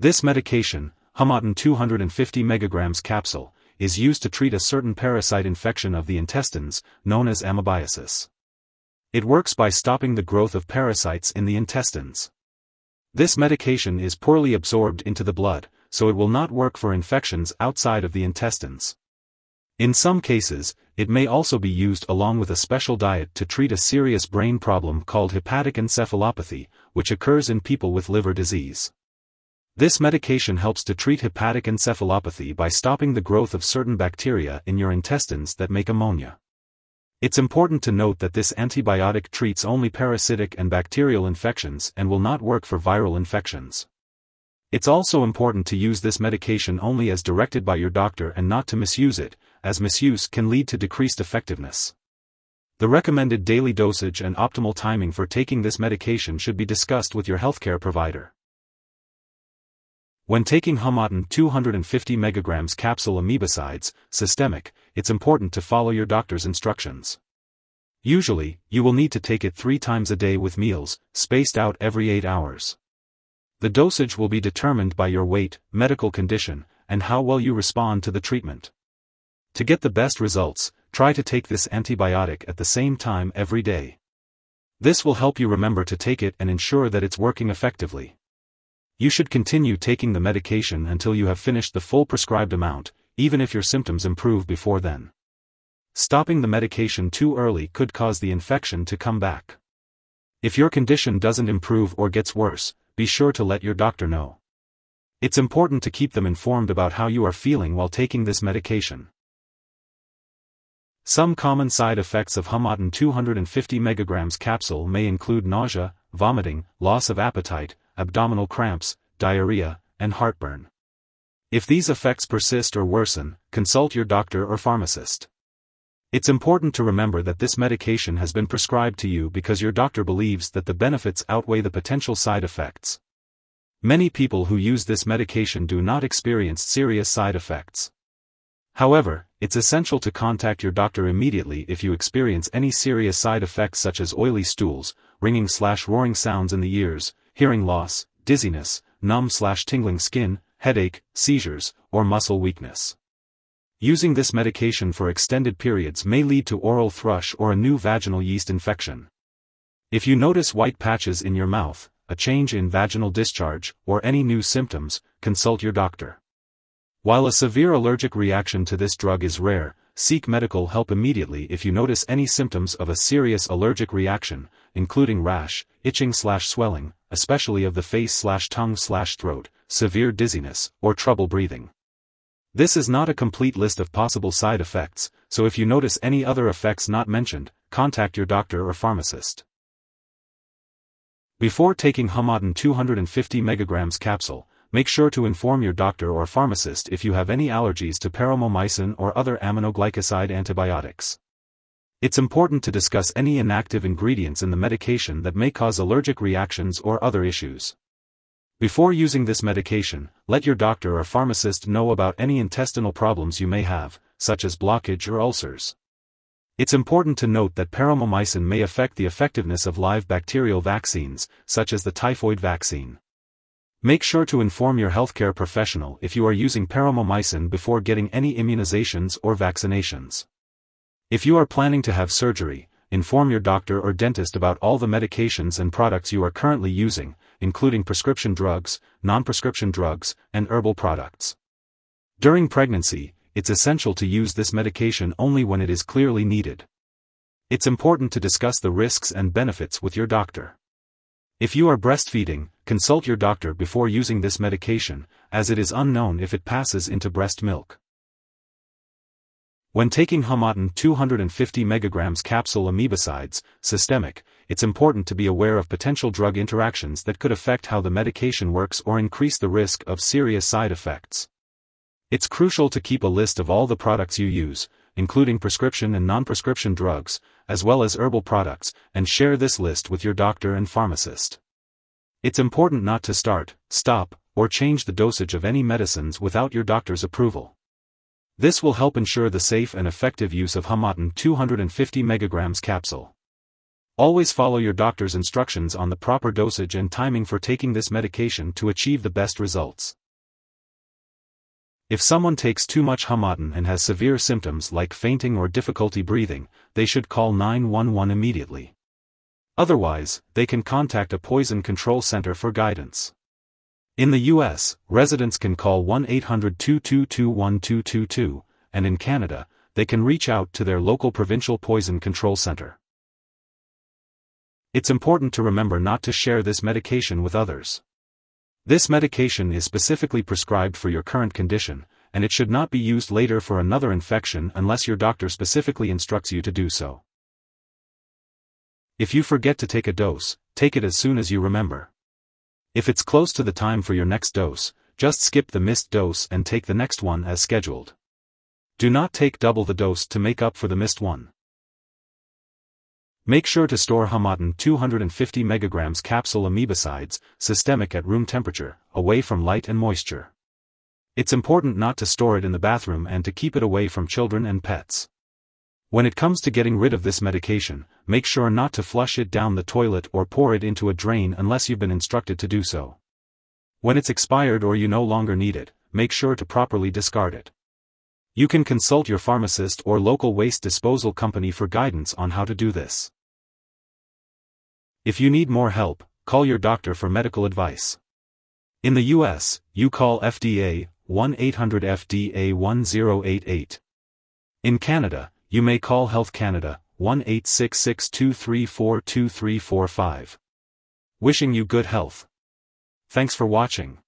This medication, Hamatin 250 mg capsule, is used to treat a certain parasite infection of the intestines, known as amoebiasis. It works by stopping the growth of parasites in the intestines. This medication is poorly absorbed into the blood, so it will not work for infections outside of the intestines. In some cases, it may also be used along with a special diet to treat a serious brain problem called hepatic encephalopathy, which occurs in people with liver disease. This medication helps to treat hepatic encephalopathy by stopping the growth of certain bacteria in your intestines that make ammonia. It's important to note that this antibiotic treats only parasitic and bacterial infections and will not work for viral infections. It's also important to use this medication only as directed by your doctor and not to misuse it, as misuse can lead to decreased effectiveness. The recommended daily dosage and optimal timing for taking this medication should be discussed with your healthcare provider. When taking Humatin 250 mg capsule amoebicides, systemic, it's important to follow your doctor's instructions. Usually, you will need to take it three times a day with meals, spaced out every 8 hours. The dosage will be determined by your weight, medical condition, and how well you respond to the treatment. To get the best results, try to take this antibiotic at the same time every day. This will help you remember to take it and ensure that it's working effectively. You should continue taking the medication until you have finished the full prescribed amount, even if your symptoms improve before then. Stopping the medication too early could cause the infection to come back. If your condition doesn't improve or gets worse, be sure to let your doctor know. It's important to keep them informed about how you are feeling while taking this medication. Some common side effects of Humatin 250 mg capsule may include nausea, vomiting, loss of appetite, abdominal cramps, diarrhea, and heartburn. If these effects persist or worsen, consult your doctor or pharmacist. It's important to remember that this medication has been prescribed to you because your doctor believes that the benefits outweigh the potential side effects. Many people who use this medication do not experience serious side effects. However, it's essential to contact your doctor immediately if you experience any serious side effects such as oily stools, ringing slash roaring sounds in the ears, hearing loss, dizziness, numb slash tingling skin, headache, seizures, or muscle weakness. Using this medication for extended periods may lead to oral thrush or a new vaginal yeast infection. If you notice white patches in your mouth, a change in vaginal discharge, or any new symptoms, consult your doctor. While a severe allergic reaction to this drug is rare, seek medical help immediately if you notice any symptoms of a serious allergic reaction, including rash, itching slash swelling, especially of the face slash tongue slash throat, severe dizziness, or trouble breathing. This is not a complete list of possible side effects, so if you notice any other effects not mentioned, contact your doctor or pharmacist. Before taking Hamadin 250 mg capsule, make sure to inform your doctor or pharmacist if you have any allergies to paramomycin or other aminoglycoside antibiotics. It's important to discuss any inactive ingredients in the medication that may cause allergic reactions or other issues. Before using this medication, let your doctor or pharmacist know about any intestinal problems you may have, such as blockage or ulcers. It's important to note that paramomycin may affect the effectiveness of live bacterial vaccines, such as the typhoid vaccine. Make sure to inform your healthcare professional if you are using paramomycin before getting any immunizations or vaccinations. If you are planning to have surgery, inform your doctor or dentist about all the medications and products you are currently using, including prescription drugs, non-prescription drugs, and herbal products. During pregnancy, it's essential to use this medication only when it is clearly needed. It's important to discuss the risks and benefits with your doctor. If you are breastfeeding, consult your doctor before using this medication, as it is unknown if it passes into breast milk. When taking Homatin 250 mg capsule amoebicides, systemic, it's important to be aware of potential drug interactions that could affect how the medication works or increase the risk of serious side effects. It's crucial to keep a list of all the products you use, including prescription and non-prescription drugs, as well as herbal products, and share this list with your doctor and pharmacist. It's important not to start, stop, or change the dosage of any medicines without your doctor's approval. This will help ensure the safe and effective use of Hamatin 250 mg capsule. Always follow your doctor's instructions on the proper dosage and timing for taking this medication to achieve the best results. If someone takes too much Hamatin and has severe symptoms like fainting or difficulty breathing, they should call 911 immediately. Otherwise, they can contact a poison control center for guidance. In the US, residents can call 1-800-222-1222, and in Canada, they can reach out to their local provincial poison control center. It's important to remember not to share this medication with others. This medication is specifically prescribed for your current condition, and it should not be used later for another infection unless your doctor specifically instructs you to do so. If you forget to take a dose, take it as soon as you remember. If it's close to the time for your next dose, just skip the missed dose and take the next one as scheduled. Do not take double the dose to make up for the missed one. Make sure to store Hamatin 250 mg capsule amoebicides, systemic at room temperature, away from light and moisture. It's important not to store it in the bathroom and to keep it away from children and pets. When it comes to getting rid of this medication, make sure not to flush it down the toilet or pour it into a drain unless you've been instructed to do so. When it's expired or you no longer need it, make sure to properly discard it. You can consult your pharmacist or local waste disposal company for guidance on how to do this. If you need more help, call your doctor for medical advice. In the US, you call FDA 1 800 FDA 1088. In Canada, you may call Health Canada, 1-866-234-2345. Wishing you good health. Thanks for watching.